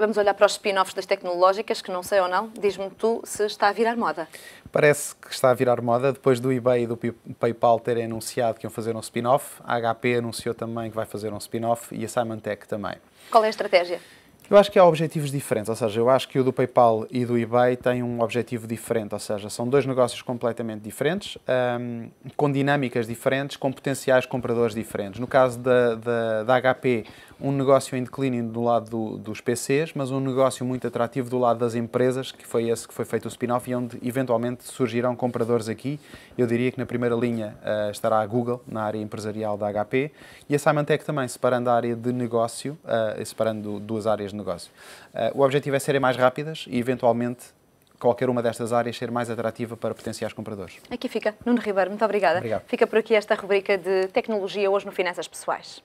Vamos olhar para os spin-offs das tecnológicas, que não sei ou não, diz-me tu se está a virar moda. Parece que está a virar moda. Depois do eBay e do PayPal terem anunciado que iam fazer um spin-off, a HP anunciou também que vai fazer um spin-off e a Symantec também. Qual é a estratégia? Eu acho que há objetivos diferentes, ou seja, eu acho que o do PayPal e do eBay têm um objetivo diferente, ou seja, são dois negócios completamente diferentes, um, com dinâmicas diferentes, com potenciais compradores diferentes. No caso da, da, da HP, um negócio em declínio do lado do, dos PCs, mas um negócio muito atrativo do lado das empresas, que foi esse que foi feito o spin-off e onde eventualmente surgirão compradores aqui. Eu diria que na primeira linha uh, estará a Google, na área empresarial da HP, e a Symantec também, separando a área de negócio, uh, separando duas áreas de negócio. Uh, o objetivo é serem mais rápidas e eventualmente qualquer uma destas áreas ser mais atrativa para potenciais compradores. Aqui fica. Nuno Ribeiro, muito obrigada. Obrigado. Fica por aqui esta rubrica de tecnologia hoje no Finanças Pessoais.